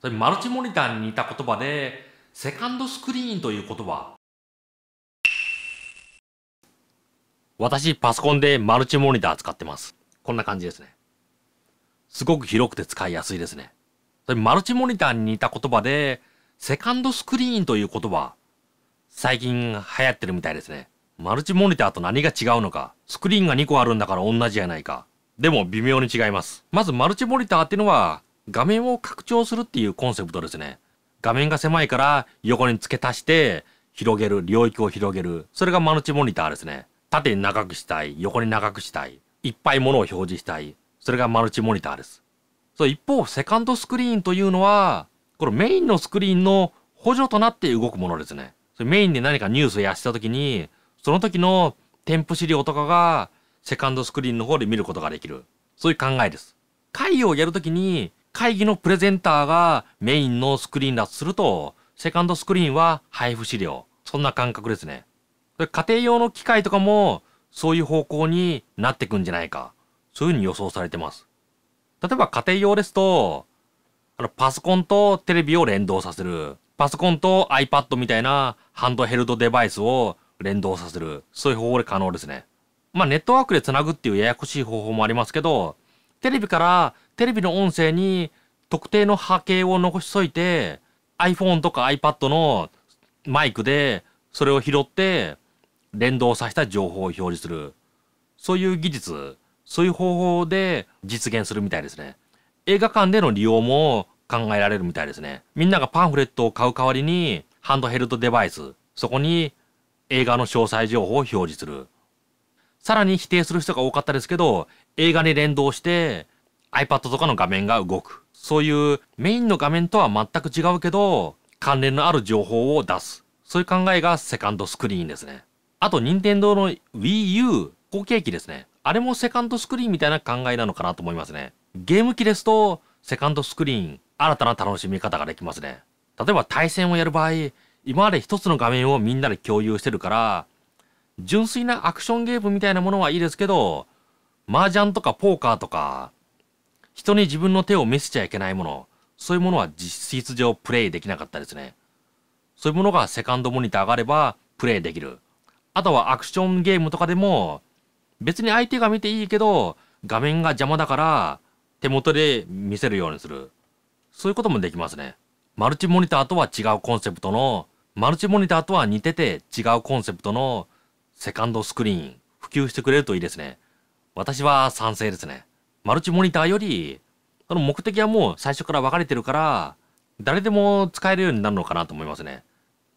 それマルチモニターに似た言葉でセカンドスクリーンという言葉私パソコンでマルチモニター使ってますこんな感じですねすごく広くて使いやすいですねそれマルチモニターに似た言葉でセカンドスクリーンという言葉最近流行ってるみたいですねマルチモニターと何が違うのかスクリーンが2個あるんだから同じやないかでも微妙に違いますまずマルチモニターっていうのは画面を拡張するっていうコンセプトですね。画面が狭いから横に付け足して広げる、領域を広げる。それがマルチモニターですね。縦に長くしたい、横に長くしたい、いっぱいものを表示したい。それがマルチモニターです。そう、一方、セカンドスクリーンというのは、このメインのスクリーンの補助となって動くものですね。それメインで何かニュースをやした時に、その時の添付資料とかがセカンドスクリーンの方で見ることができる。そういう考えです。会議をやるときに会議のプレゼンターがメインのスクリーンだとすると、セカンドスクリーンは配布資料。そんな感覚ですね。家庭用の機械とかもそういう方向になってくんじゃないか。そういうふうに予想されてます。例えば家庭用ですと、あのパソコンとテレビを連動させる。パソコンと iPad みたいなハンドヘルドデバイスを連動させる。そういう方法で可能ですね。まあネットワークで繋ぐっていうややこしい方法もありますけど、テレビからテレビの音声に特定の波形を残しといて iPhone とか iPad のマイクでそれを拾って連動させた情報を表示するそういう技術そういう方法で実現するみたいですね映画館での利用も考えられるみたいですねみんながパンフレットを買う代わりにハンドヘルドデバイスそこに映画の詳細情報を表示するさらに否定する人が多かったですけど映画に連動して iPad とかの画面が動く。そういうメインの画面とは全く違うけど、関連のある情報を出す。そういう考えがセカンドスクリーンですね。あと、任天堂の Wii U 後継機ですね。あれもセカンドスクリーンみたいな考えなのかなと思いますね。ゲーム機ですと、セカンドスクリーン、新たな楽しみ方ができますね。例えば対戦をやる場合、今まで一つの画面をみんなで共有してるから、純粋なアクションゲームみたいなものはいいですけど、麻雀とかポーカーとか、人に自分の手を見せちゃいけないもの、そういうものは実質上プレイできなかったですね。そういうものがセカンドモニターがあればプレイできる。あとはアクションゲームとかでも、別に相手が見ていいけど、画面が邪魔だから手元で見せるようにする。そういうこともできますね。マルチモニターとは違うコンセプトの、マルチモニターとは似てて違うコンセプトのセカンドスクリーン、普及してくれるといいですね。私は賛成ですね。マルチモニターより、その目的はもう最初から分かれてるから、誰でも使えるようになるのかなと思いますね。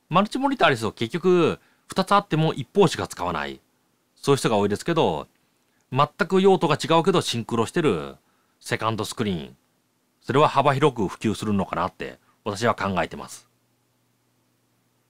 マルチモニターですと結局、2つあっても一方しか使わない。そういう人が多いですけど、全く用途が違うけどシンクロしてるセカンドスクリーン。それは幅広く普及するのかなって私は考えてます。